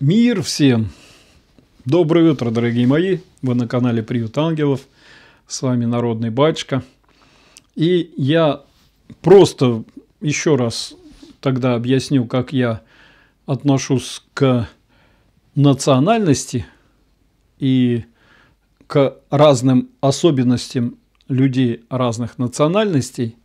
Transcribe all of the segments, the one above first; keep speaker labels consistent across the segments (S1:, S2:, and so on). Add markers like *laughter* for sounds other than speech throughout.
S1: Мир всем! Доброе утро, дорогие мои! Вы на канале Приют Ангелов. С вами Народный Батюшка. И я просто еще раз тогда объясню, как я отношусь к национальности и к разным особенностям людей разных национальностей,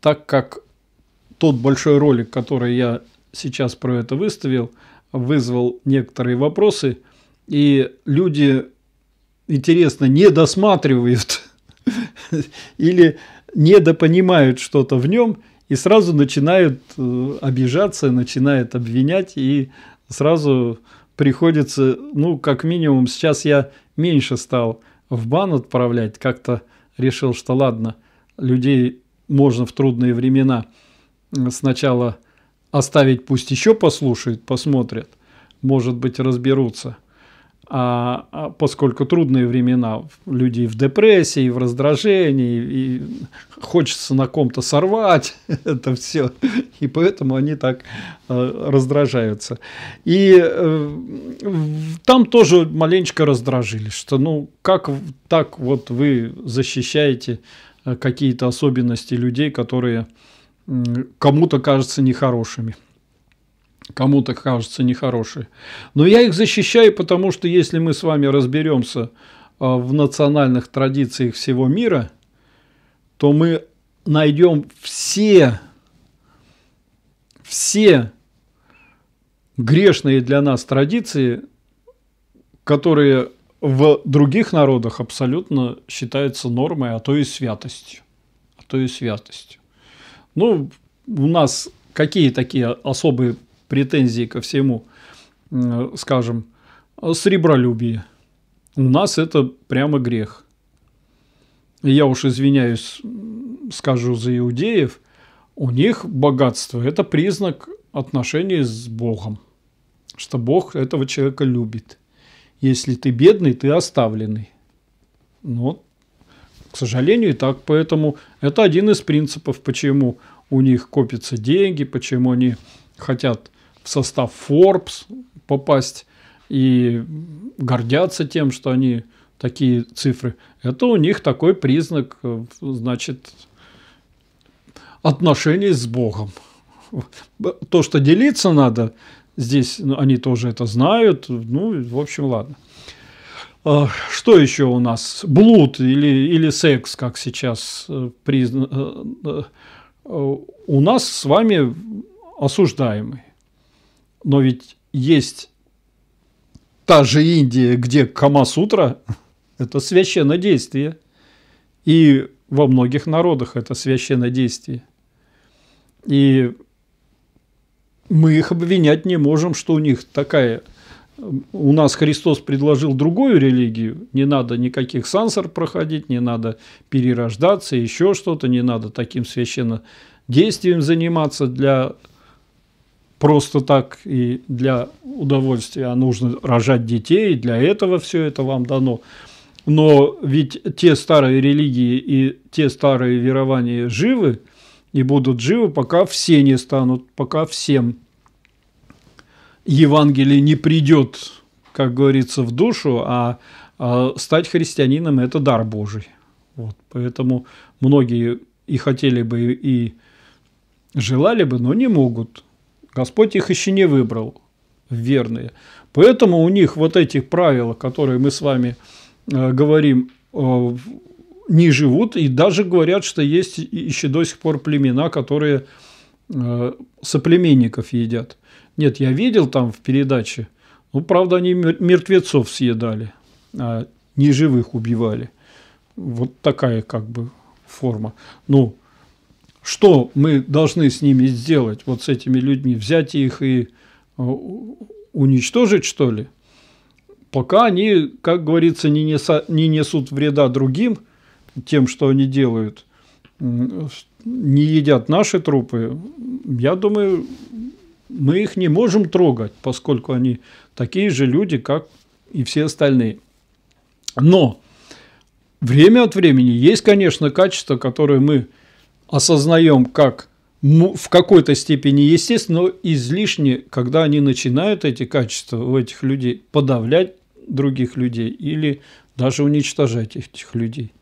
S1: так как тот большой ролик, который я сейчас про это выставил – вызвал некоторые вопросы, и люди, интересно, не досматривают *laughs* или недопонимают что-то в нем и сразу начинают э, обижаться, начинают обвинять, и сразу приходится, ну, как минимум, сейчас я меньше стал в бан отправлять, как-то решил, что ладно, людей можно в трудные времена э, сначала оставить, пусть еще послушают, посмотрят, может быть, разберутся. А, а поскольку трудные времена, люди в депрессии, в раздражении, и хочется на ком-то сорвать *laughs* это все, и поэтому они так э, раздражаются. И э, там тоже маленечко раздражились, что ну как так вот вы защищаете э, какие-то особенности людей, которые кому-то кажутся нехорошими. Кому-то кажутся нехорошие. Но я их защищаю, потому что если мы с вами разберемся а, в национальных традициях всего мира, то мы найдем все, все грешные для нас традиции, которые в других народах абсолютно считаются нормой, а то и святостью. А то и святостью. Ну, у нас какие такие особые претензии ко всему, скажем, сребролюбие. У нас это прямо грех. Я уж извиняюсь, скажу за иудеев, у них богатство – это признак отношений с Богом, что Бог этого человека любит. Если ты бедный, ты оставленный. Но, к сожалению, и так. Поэтому это один из принципов, почему у них копятся деньги, почему они хотят в состав Forbes попасть и гордятся тем, что они такие цифры. Это у них такой признак, э, значит, отношений с Богом. То, что делиться надо, здесь ну, они тоже это знают. Ну, в общем, ладно. А, что еще у нас? Блуд или, или секс, как сейчас э, призна... Э, Э, у нас с вами осуждаемый. Но ведь есть та же Индия, где Камасутра – это священное действие. И во многих народах это священное действие. И мы их обвинять не можем, что у них такая – у нас Христос предложил другую религию, не надо никаких сансар проходить, не надо перерождаться, еще что-то, не надо таким священным действием заниматься для просто так и для удовольствия, а нужно рожать детей, и для этого все это вам дано. Но ведь те старые религии и те старые верования живы и будут живы, пока все не станут, пока всем Евангелие не придет, как говорится, в душу, а, а, стать христианином – это дар Божий. Вот, поэтому многие и хотели бы, и желали бы, но не могут. Господь их еще не выбрал, верные. Поэтому у них вот эти правила, которые мы с вами э, говорим, э, не живут, и даже говорят, что есть еще до сих пор племена, которые э, соплеменников едят. Нет, я видел там в передаче. Ну, правда, они мертвецов съедали, а живых убивали. Вот такая как бы форма. Ну, что мы должны с ними сделать, вот с этими людьми? Взять их и а, уничтожить, что ли? Пока они, как говорится, не, неса, не несут вреда другим, тем, что они делают, не едят наши трупы, я думаю, мы их не можем трогать, поскольку они такие же люди, как и все остальные. Но время от времени есть, конечно, качества, которые мы осознаем как в какой-то степени естественно, но излишне, когда они начинают эти качества у этих людей подавлять других людей или даже уничтожать этих людей.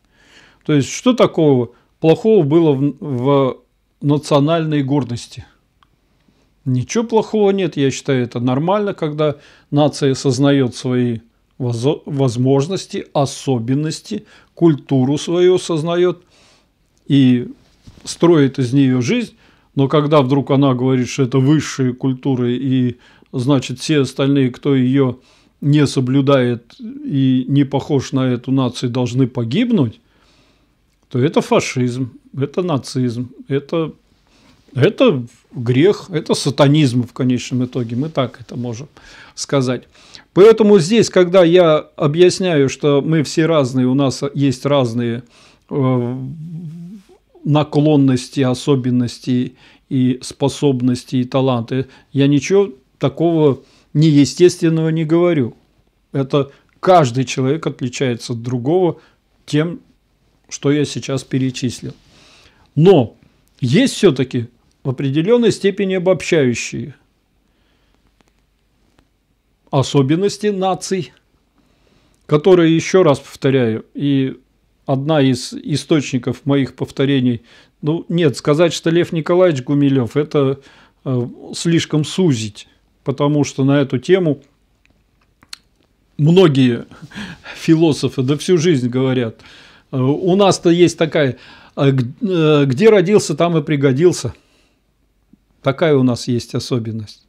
S1: То есть что такого плохого было в, в национальной гордости – Ничего плохого нет, я считаю, это нормально, когда нация осознает свои возможности, особенности, культуру свою осознает и строит из нее жизнь. Но когда вдруг она говорит, что это высшие культуры, и значит все остальные, кто ее не соблюдает и не похож на эту нацию, должны погибнуть, то это фашизм, это нацизм, это это грех, это сатанизм в конечном итоге, мы так это можем сказать. Поэтому здесь, когда я объясняю, что мы все разные, у нас есть разные э, наклонности, особенности и способности и таланты, я ничего такого неестественного не говорю. Это каждый человек отличается от другого тем, что я сейчас перечислил. Но есть все-таки в определенной степени обобщающие особенности наций, которые, еще раз повторяю, и одна из источников моих повторений, ну нет, сказать, что Лев Николаевич Гумилев, это э, слишком сузить, потому что на эту тему многие философы да всю жизнь говорят. Э, у нас-то есть такая, э, э, где родился, там и пригодился – Такая у нас есть особенность.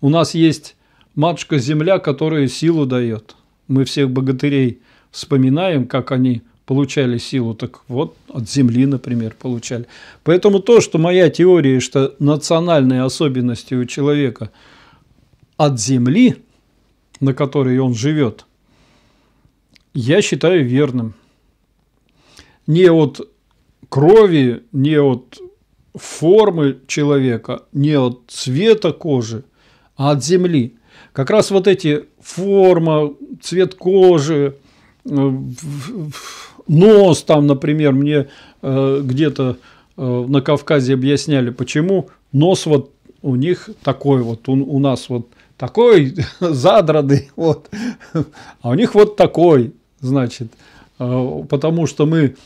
S1: У нас есть матушка-земля, которая силу дает. Мы всех богатырей вспоминаем, как они получали силу. Так вот, от земли, например, получали. Поэтому то, что моя теория, что национальные особенности у человека от земли, на которой он живет, я считаю верным. Не от крови, не от формы человека, не от цвета кожи, а от земли. Как раз вот эти форма, цвет кожи, э, нос там, например, мне э, где-то э, на Кавказе объясняли, почему нос вот у них такой вот, у, нас вот такой *laughs* задранный, вот, а у них вот такой, значит, потому что мы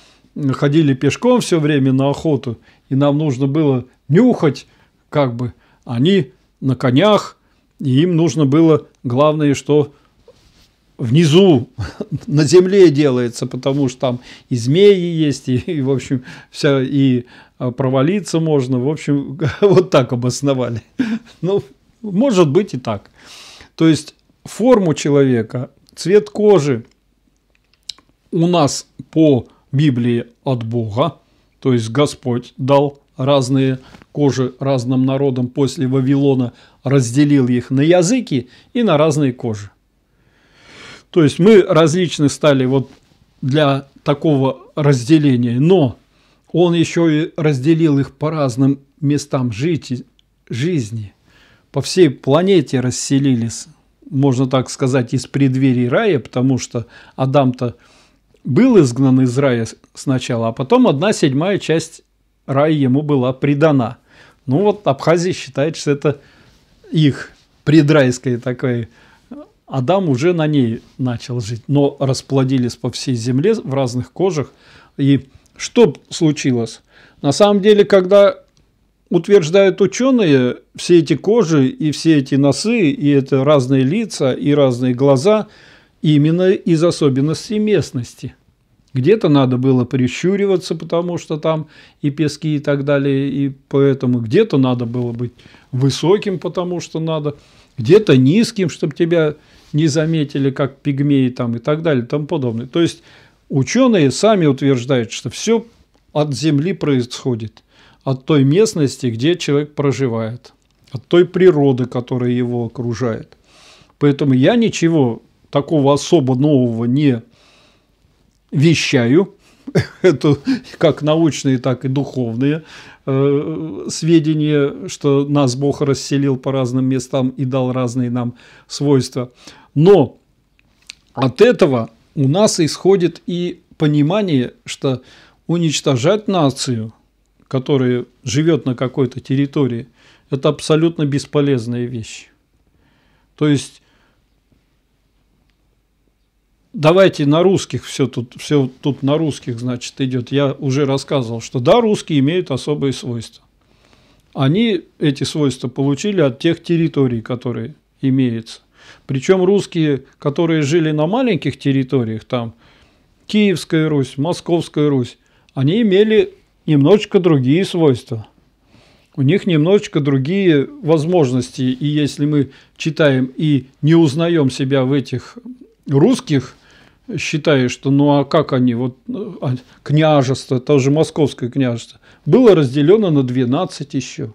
S1: ходили пешком все время на охоту, и нам нужно было нюхать, как бы, они на конях, и им нужно было, главное, что внизу *laughs* на земле делается, потому что там и змеи есть, и, и в общем, вся, и а, провалиться можно, в общем, *laughs* вот так обосновали. *laughs* Ну, может быть и так. То есть форму человека, цвет кожи у нас по Библии от Бога, то есть Господь дал разные кожи разным народам после Вавилона, разделил их на языки и на разные кожи. То есть мы различны стали вот для такого разделения, но он еще и разделил их по разным местам жить, жизни. По всей планете расселились, можно так сказать, из преддверий рая, потому что Адам-то – был изгнан из рая сначала, а потом одна седьмая часть рая ему была придана. Ну вот Абхазия считает, что это их предрайская такая. Адам уже на ней начал жить, но расплодились по всей земле в разных кожах. И что случилось? На самом деле, когда утверждают ученые, все эти кожи и все эти носы, и это разные лица, и разные глаза – именно из особенностей местности. Где-то надо было прищуриваться, потому что там и пески, и так далее, и поэтому где-то надо было быть высоким, потому что надо, где-то низким, чтобы тебя не заметили, как пигмеи там и так далее, и тому подобное. То есть ученые сами утверждают, что все от земли происходит, от той местности, где человек проживает, от той природы, которая его окружает. Поэтому я ничего такого особо нового не вещаю. *laughs* Это как научные, так и духовные э, сведения, что нас Бог расселил по разным местам и дал разные нам свойства. Но от этого у нас исходит и понимание, что уничтожать нацию, которая живет на какой-то территории, это абсолютно бесполезная вещь. То есть давайте на русских все тут, все тут на русских, значит, идет. Я уже рассказывал, что да, русские имеют особые свойства. Они эти свойства получили от тех территорий, которые имеются. Причем русские, которые жили на маленьких территориях, там Киевская Русь, Московская Русь, они имели немножечко другие свойства. У них немножечко другие возможности. И если мы читаем и не узнаем себя в этих русских считаешь, что ну а как они, вот ну, а княжество, тоже московское княжество, было разделено на 12 еще.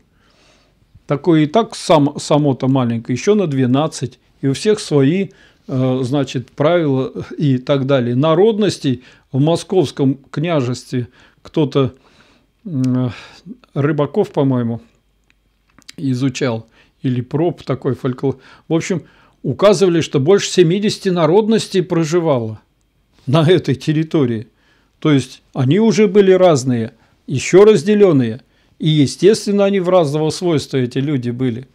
S1: Такое и так сам, само-то маленькое, еще на 12. И у всех свои, э, значит, правила и так далее. Народностей в московском княжестве кто-то, э, Рыбаков, по-моему, изучал, или проб такой фольклор. В общем, указывали, что больше 70 народностей проживало на этой территории. То есть они уже были разные, еще разделенные. И, естественно, они в разного свойства, эти люди были.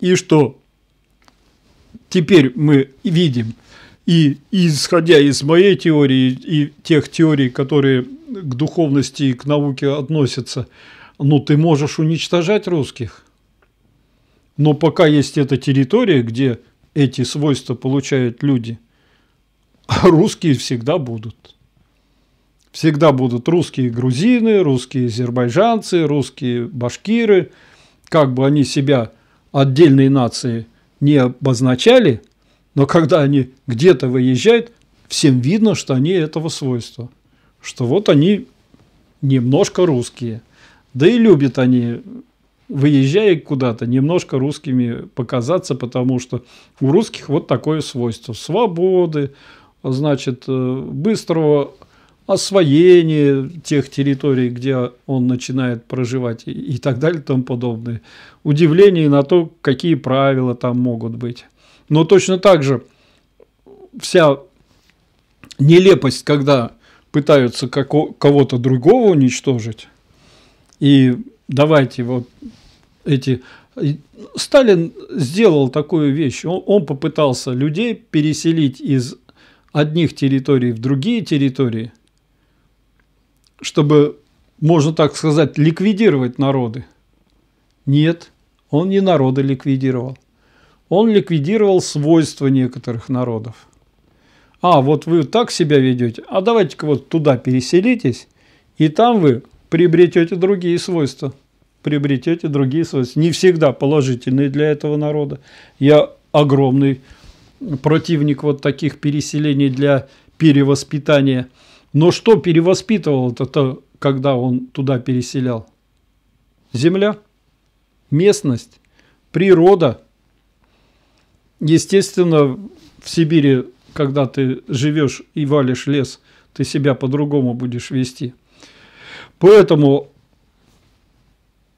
S1: И что теперь мы видим? И исходя из моей теории и тех теорий, которые к духовности и к науке относятся, ну ты можешь уничтожать русских – но пока есть эта территория, где эти свойства получают люди, *laughs* русские всегда будут. Всегда будут русские грузины, русские азербайджанцы, русские башкиры. Как бы они себя отдельные нации не обозначали, но когда они где-то выезжают, всем видно, что они этого свойства. Что вот они немножко русские. Да и любят они выезжая куда-то, немножко русскими показаться, потому что у русских вот такое свойство свободы, значит, э, быстрого освоения тех территорий, где он начинает проживать и, и так далее и тому подобное. Удивление на то, какие правила там могут быть. Но точно так же вся нелепость, когда пытаются кого-то другого уничтожить, и давайте вот эти... Сталин сделал такую вещь. Он, он попытался людей переселить из одних территорий в другие территории, чтобы, можно так сказать, ликвидировать народы. Нет, он не народы ликвидировал. Он ликвидировал свойства некоторых народов. А, вот вы так себя ведете, а давайте-ка вот туда переселитесь, и там вы приобретете другие свойства. Приобретете другие свойства. Не всегда положительные для этого народа. Я огромный противник вот таких переселений для перевоспитания. Но что перевоспитывал-то, когда он туда переселял? Земля, местность, природа. Естественно, в Сибири, когда ты живешь и валишь лес, ты себя по-другому будешь вести – Поэтому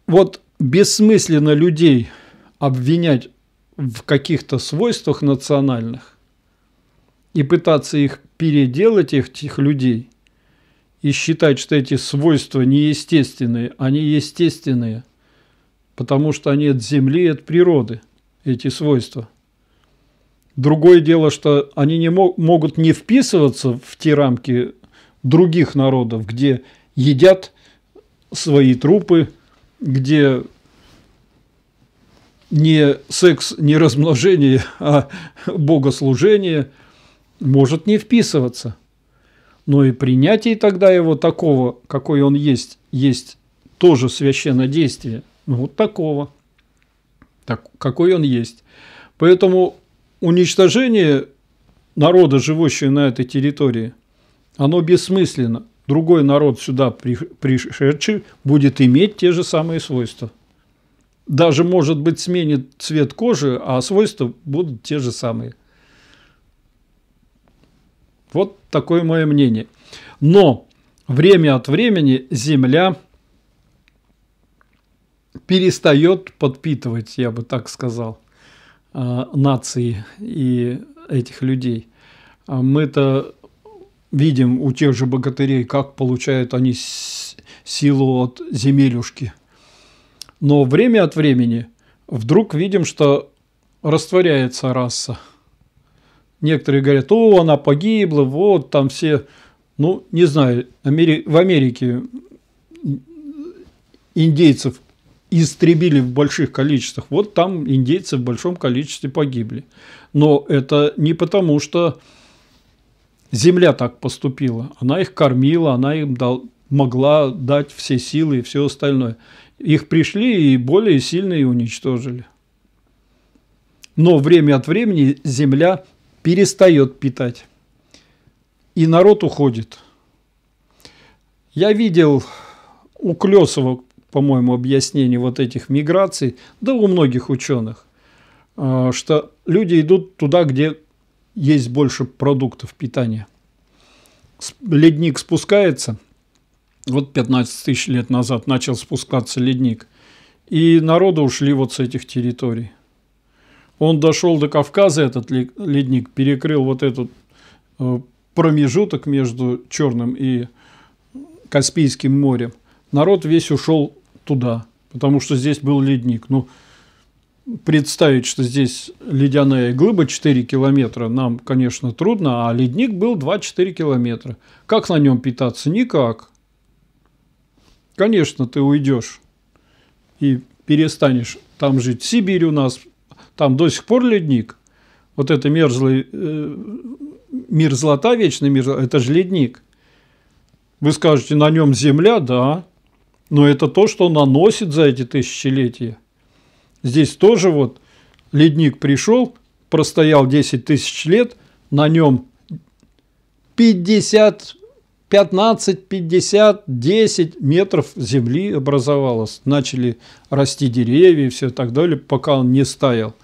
S1: вот бессмысленно людей обвинять в каких-то свойствах национальных и пытаться их переделать, этих людей, и считать, что эти свойства неестественные, они естественные, потому что они от земли, от природы, эти свойства. Другое дело, что они не мог, могут не вписываться в те рамки других народов, где едят – свои трупы, где не секс, не размножение, *laughs* а богослужение может не вписываться. Но и принятие тогда его такого, какой он есть, есть тоже священное действие. Ну, вот такого, так, какой он есть. Поэтому уничтожение народа, живущего на этой территории, оно бессмысленно другой народ сюда пришедший будет иметь те же самые свойства. Даже, может быть, сменит цвет кожи, а свойства будут те же самые. Вот такое мое мнение. Но время от времени Земля перестает подпитывать, я бы так сказал, э, нации и этих людей. А мы-то видим у тех же богатырей, как получают они силу от земелюшки. Но время от времени вдруг видим, что растворяется раса. Некоторые говорят, о, она погибла, вот там все... Ну, не знаю, в Америке индейцев истребили в больших количествах. Вот там индейцы в большом количестве погибли. Но это не потому, что земля так поступила. Она их кормила, она им дал, могла дать все силы и все остальное. Их пришли и более сильные уничтожили. Но время от времени земля перестает питать. И народ уходит. Я видел у Клесова, по-моему, объяснение вот этих миграций, да у многих ученых, а, что люди идут туда, где есть больше продуктов питания. Ледник спускается, вот 15 тысяч лет назад начал спускаться ледник, и народы ушли вот с этих территорий. Он дошел до Кавказа, этот ледник, перекрыл вот этот э, промежуток между Черным и Каспийским морем. Народ весь ушел туда, потому что здесь был ледник. Ну, представить, что здесь ледяная глыба 4 километра, нам, конечно, трудно, а ледник был 2-4 километра. Как на нем питаться? Никак. Конечно, ты уйдешь и перестанешь там жить. Сибирь у нас, там до сих пор ледник. Вот это мерзлый, э, мерзлота, вечный мир, это же ледник. Вы скажете, на нем земля, да, но это то, что наносит за эти тысячелетия – Здесь тоже вот ледник пришел, простоял 10 тысяч лет, на нем 50, 15, 50, 10 метров земли образовалось. Начали расти деревья и все так далее, пока он не стаял,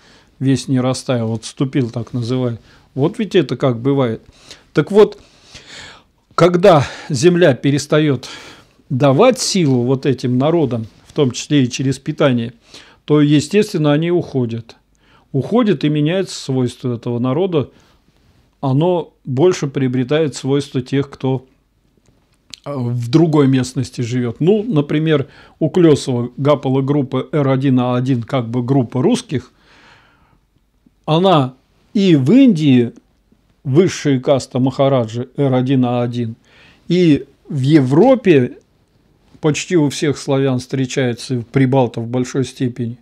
S1: весь не растаял, вот ступил так называемый. Вот ведь это как бывает. Так вот, когда земля перестает давать силу вот этим народам, в том числе и через питание – то, естественно, они уходят. уходят и меняется свойство этого народа. Оно больше приобретает свойства тех, кто э, в другой местности живет. Ну, например, у Клесова Гапала группа R1A1, а как бы группа русских, она и в Индии высшая каста Махараджи R1A1, а и в Европе почти у всех славян встречается, в прибалтов в большой степени.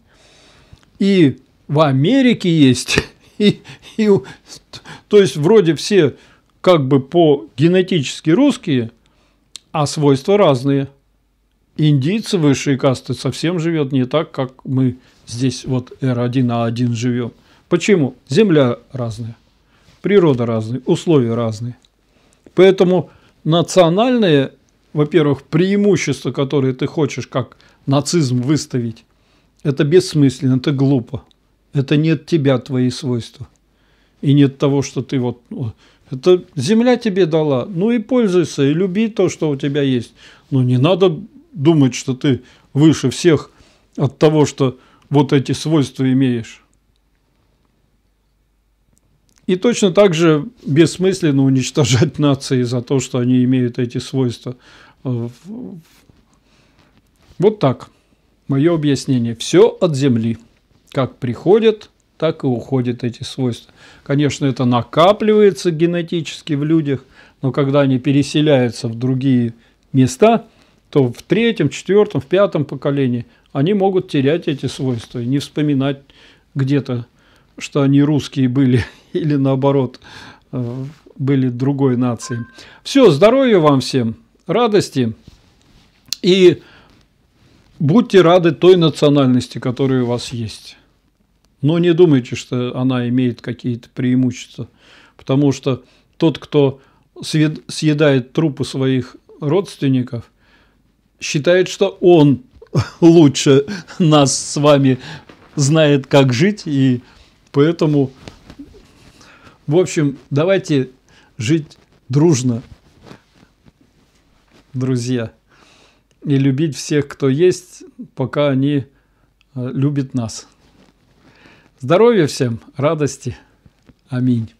S1: И в Америке есть. *laughs* И, и, то есть вроде все как бы по генетически русские, а свойства разные. Индийцы высшие касты совсем живет не так, как мы здесь вот R1A1 а живем. Почему? Земля разная, природа разная, условия разные. Поэтому национальные во-первых, преимущества, которые ты хочешь как нацизм выставить, это бессмысленно, это глупо. Это нет тебя твои свойства. И нет того, что ты вот... Это земля тебе дала. Ну и пользуйся, и люби то, что у тебя есть. Но не надо думать, что ты выше всех от того, что вот эти свойства имеешь. И точно так же бессмысленно уничтожать нации за то, что они имеют эти свойства. Э, вот так. Мое объяснение. Все от Земли. Как приходят, так и уходят эти свойства. Конечно, это накапливается генетически в людях, но когда они переселяются в другие места, то в третьем, четвертом, в пятом поколении они могут терять эти свойства и не вспоминать где-то что они русские были *laughs* или наоборот э, были другой нации. Все, здоровья вам всем, радости и будьте рады той национальности, которая у вас есть. Но не думайте, что она имеет какие-то преимущества, потому что тот, кто съедает трупы своих родственников, считает, что он *laughs* лучше нас с вами знает, как жить и Поэтому, в общем, давайте жить дружно, друзья, и любить всех, кто есть, пока они э, любят нас. Здоровья всем, радости. Аминь.